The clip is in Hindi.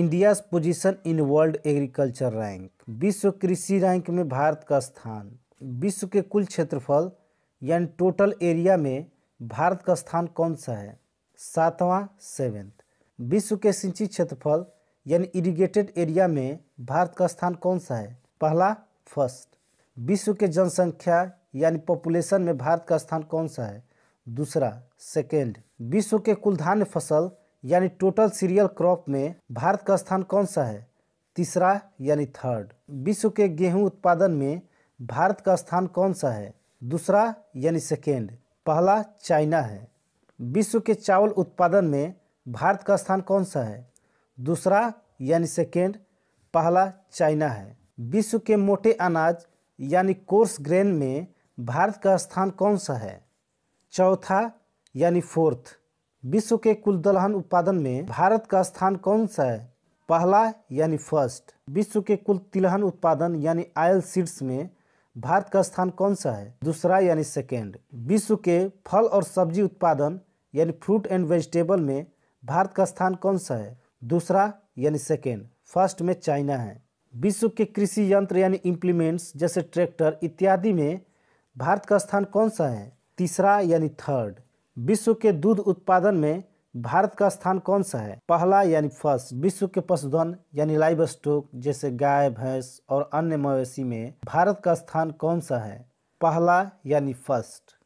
India's position in world agriculture rank विश्व कृषि रैंक में भारत का स्थान विश्व के कुल क्षेत्रफल यानि टोटल एरिया में भारत का स्थान कौन सा है सातवां सेवेंथ विश्व के सिंचित क्षेत्रफल यानि इरिगेटेड एरिया में भारत का स्थान कौन सा है पहला फर्स्ट विश्व के जनसंख्या यानि पॉपुलेशन में भारत का स्थान कौन सा है दूसरा सेकेंड विश्व के कुल धान्य फसल यानी टोटल सीरियल क्रॉप में भारत का स्थान कौन सा है तीसरा यानी थर्ड विश्व के गेहूं उत्पादन में भारत का स्थान कौन सा है दूसरा यानी सेकेंड पहला चाइना है विश्व के चावल उत्पादन में भारत का स्थान कौन सा है दूसरा यानी सेकेंड पहला चाइना है विश्व के मोटे अनाज यानी कोर्स ग्रेन में भारत का स्थान कौन सा है चौथा यानी फोर्थ विश्व के कुल दलहन उत्पादन में भारत का स्थान कौन सा है पहला यानी फर्स्ट विश्व के कुल तिलहन उत्पादन यानी आयल सीड्स में भारत का स्थान कौन सा है दूसरा यानी सेकेंड विश्व के फल और सब्जी उत्पादन यानी फ्रूट एंड वेजिटेबल में भारत का स्थान कौन सा है दूसरा यानी सेकेंड फर्स्ट में चाइना है विश्व के कृषि यंत्र यानी इम्प्लीमेंट्स जैसे ट्रैक्टर इत्यादि में भारत का स्थान कौन सा है तीसरा यानी थर्ड विश्व के दूध उत्पादन में भारत का स्थान कौन सा है पहला यानी फर्स्ट विश्व के पशुधन यानी लाइव स्टोक जैसे गाय भैंस और अन्य मवेशी में भारत का स्थान कौन सा है पहला यानी फर्स्ट